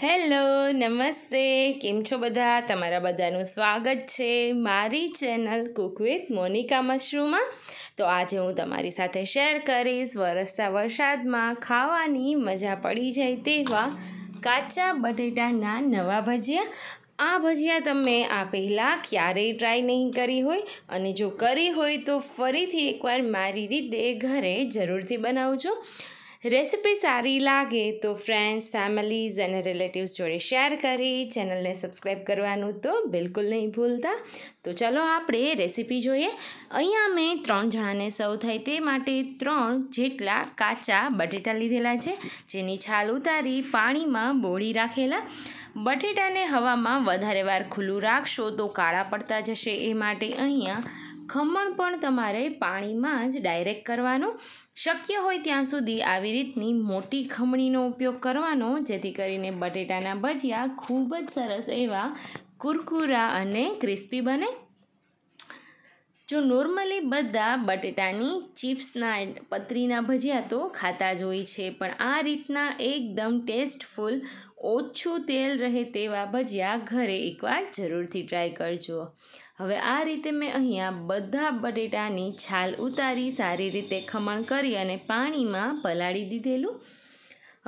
hello નમસ્તે કેમ છો બધા તમારા બધાનું સ્વાગત છે મારી ચેનલ કુક વિથ મોનિકા મશરૂમમાં તો આજે હું તમારી સાથે શેર કરીશ વરસતા વરસાદમાં ખાવાની મજા પડી જાય તેવા કાચા બટેટાના નવા ભજીયા આ ભજીયા તમે આ પહેલાં ક્યારેય ટ્રાય નહીં કરી હોય અને જો કરી હોય તો ફરીથી એકવાર મારી રીતે ઘરે જરૂરથી બનાવજો રેસિપી સારી લાગે તો ફ્રેન્ડ્સ ફેમિલીઝ અને રિલેટિવ્સ જોડે શેર કરી ચેનલને સબસ્ક્રાઈબ કરવાનું તો બિલકુલ નહીં ભૂલતા તો ચાલો આપણે રેસિપી જોઈએ અહીંયા મેં ત્રણ જણાને સૌ થાય તે માટે ત્રણ જેટલા કાચા બટેટા લીધેલા છે જેની છાલ ઉતારી પાણીમાં બોળી રાખેલા બટેટાને હવામાં વધારે વાર ખુલ્લું રાખશો તો કાળા પડતા જશે એ માટે અહીંયા ખમણ પણ તમારે પાણીમાં જ ડાયરેક્ટ કરવાનું શક્ય હોય ત્યાં સુધી આવી રીતની મોટી ખમણીનો ઉપયોગ કરવાનો જેથી કરીને બટેટાના ભજીયા ખૂબ જ સરસ એવા કુરકુરા અને ક્રિસ્પી બને જો નોર્મલી બધા બટેટાની ચિપ્સના પતરીના ભજીયા તો ખાતા જ હોય છે પણ આ રીતના એકદમ ટેસ્ટફુલ ઓછું તેલ રહે તેવા ભજીયા ઘરે એકવાર જરૂરથી ટ્રાય કરજો હવે આ રીતે મેં અહીંયા બધા બટેટાની છાલ ઉતારી સારી રીતે ખમણ કરી અને પાણીમાં પલાળી દીધેલું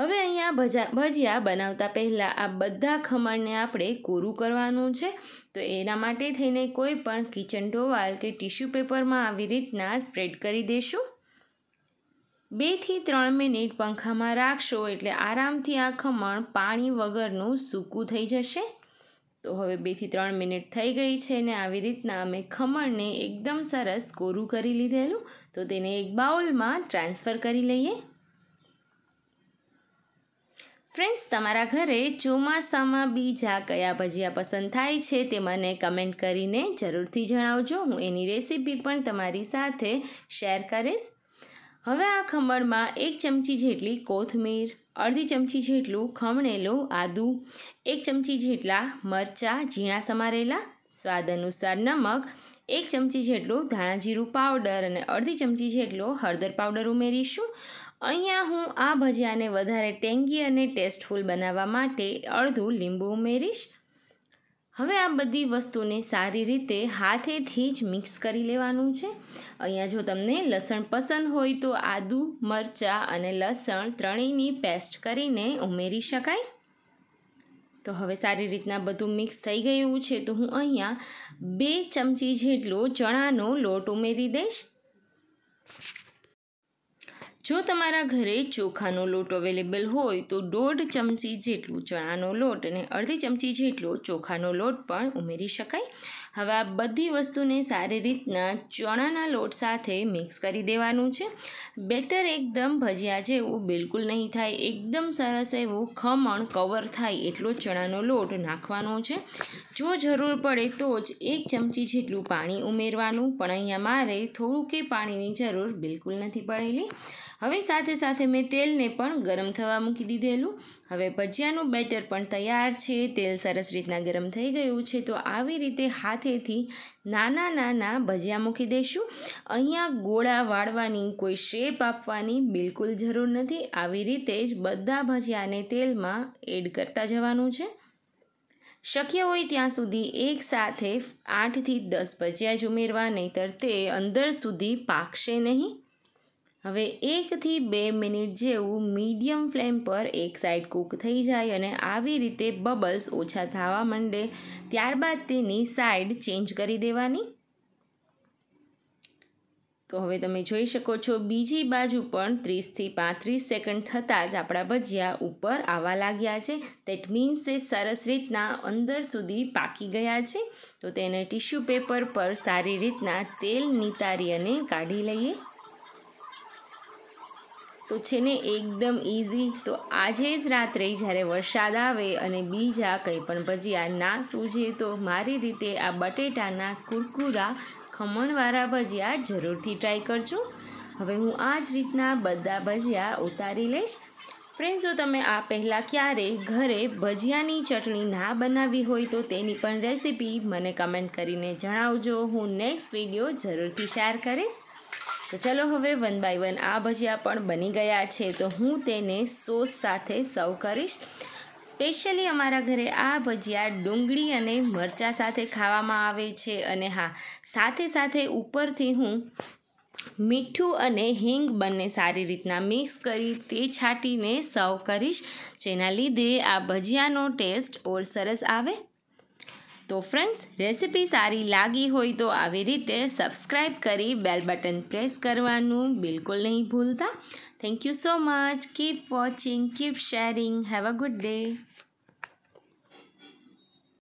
હવે અહીંયા ભજા ભજીયા બનાવતા પહેલાં આ બધા ખમણને આપણે કોરું કરવાનું છે તો એના માટે થઈને કોઈ પણ કિચન ટોવાલ કે ટીશ્યુ પેપરમાં આવી રીતના સ્પ્રેડ કરી દેશું બેથી ત્રણ મિનિટ પંખામાં રાખશો એટલે આરામથી આ ખમણ પાણી વગરનું સૂકું થઈ જશે તો હવે બેથી ત્રણ મિનિટ થઈ ગઈ છે ને આવી રીતના અમે ખમણને એકદમ સરસ કોરું કરી લીધેલું તો તેને એક બાઉલમાં ટ્રાન્સફર કરી લઈએ ફ્રેન્ડ્સ તમારા ઘરે ચોમાસામાં બીજા કયા ભજીયા પસંદ થાય છે તે મને કમેન્ટ કરીને જરૂરથી જણાવજો હું એની રેસીપી પણ તમારી સાથે શેર કરીશ હવે આ ખમણમાં એક ચમચી જેટલી કોથમીર અડધી ચમચી જેટલું ખમણેલું આદું એક ચમચી જેટલા મરચાં ઝીણા સમારેલા સ્વાદ અનુસાર નમક એક ચમચી જેટલું ધાણાજીરું પાવડર અને અડધી ચમચી જેટલો હળદર પાવડર ઉમેરીશું અહીંયા હું આ ભજીયાને વધારે ટેંગી અને ટેસ્ટફુલ બનાવવા માટે અડધું લીંબુ ઉમેરીશ હવે આ બધી વસ્તુને સારી રીતે હાથેથી જ મિક્સ કરી લેવાનું છે અહીંયા જો તમને લસણ પસંદ હોય તો આદુ મરચાં અને લસણ ત્રણેયની પેસ્ટ કરીને ઉમેરી શકાય તો હવે સારી રીતના બધું મિક્સ થઈ ગયું છે તો હું અહીંયા બે ચમચી જેટલો ચણાનો લોટ ઉમેરી દઈશ જો તમારા ઘરે ચોખાનો લોટ અવેલેબલ હોય તો દોઢ ચમચી જેટલું ચણાનો લોટ અને અડધી ચમચી જેટલો ચોખાનો લોટ પણ ઉમેરી શકાય હવે આ બધી વસ્તુને સારી રીતના ચણાના લોટ સાથે મિક્સ કરી દેવાનું છે બેટર એકદમ ભજીયા જેવું બિલકુલ નહીં થાય એકદમ સરસ એવું ખમણ કવર થાય એટલો ચણાનો લોટ નાખવાનો છે જો જરૂર પડે તો જ એક ચમચી જેટલું પાણી ઉમેરવાનું પણ અહીંયા મારે થોડું કે પાણીની જરૂર બિલકુલ નથી પડેલી હવે સાથે સાથે મેં તેલને પણ ગરમ થવા મૂકી દીધેલું હવે ભજીયાનું બેટર પણ તૈયાર છે તેલ સરસ રીતના ગરમ થઈ ગયું છે તો આવી રીતે હાથેથી નાના નાના ભજીયા મૂકી દઈશું અહીંયા ગોળા વાળવાની કોઈ શેપ આપવાની બિલકુલ જરૂર નથી આવી રીતે જ બધા ભજીયાને તેલમાં એડ કરતા જવાનું છે શક્ય હોય ત્યાં સુધી એક સાથે આઠથી દસ ભજીયા જ ઉમેરવા નહીંતર તે અંદર સુધી પાકશે નહીં હવે એકથી બે મિનિટ જેવું મીડિયમ ફ્લેમ પર એક સાઈડ કૂક થઈ જાય અને આવી રીતે બબલ્સ ઓછા થવા માંડે ત્યારબાદ તેની સાઈડ ચેન્જ કરી દેવાની તો હવે તમે જોઈ શકો છો બીજી બાજુ પણ ત્રીસથી પાંત્રીસ સેકન્ડ થતાં જ આપણા ભજીયા ઉપર આવવા લાગ્યા છે દેટ મીન્સ એ સરસ રીતના અંદર સુધી પાકી ગયા છે તો તેને ટિશ્યુ પેપર પર સારી રીતના તેલ નિતારી અને કાઢી લઈએ તો છે ને એકદમ ઇઝી તો આજે જ રાત્રે જ્યારે વરસાદ આવે અને બીજા કંઈ પણ ભજીયા ના સૂજે તો મારી રીતે આ બટેટાના કુરકુરા ખમણવાળા ભજીયા જરૂરથી ટ્રાય કરજો હવે હું આ જ રીતના બધા ભજીયા ઉતારી લઈશ ફ્રેન્ડ જો તમે આ પહેલાં ક્યારે ઘરે ભજીયાની ચટણી ના બનાવી હોય તો તેની પણ રેસીપી મને કમેન્ટ કરીને જણાવજો હું નેક્સ્ટ વિડીયો જરૂરથી શેર કરીશ તો ચલો હવે વન બાય વન આ ભજીયા પણ બની ગયા છે તો હું તેને સોસ સાથે સર્વ કરીશ સ્પેશિયલી અમારા ઘરે આ ભજીયા ડુંગળી અને મરચાં સાથે ખાવામાં આવે છે અને હા સાથે સાથે ઉપરથી હું મીઠું અને હિંગ બંને સારી રીતના મિક્સ કરી તે છાંટીને સર્વ કરીશ જેના લીધે આ ભજીયાનો ટેસ્ટ ઓર સરસ આવે તો ફ્રેન્ડ્સ રેસિપી સારી લાગી હોય તો આવી રીતે સબસ્ક્રાઈબ કરી બેલ બટન પ્રેસ કરવાનું બિલકુલ નહીં ભૂલતા thank you so much keep watching keep sharing have a good day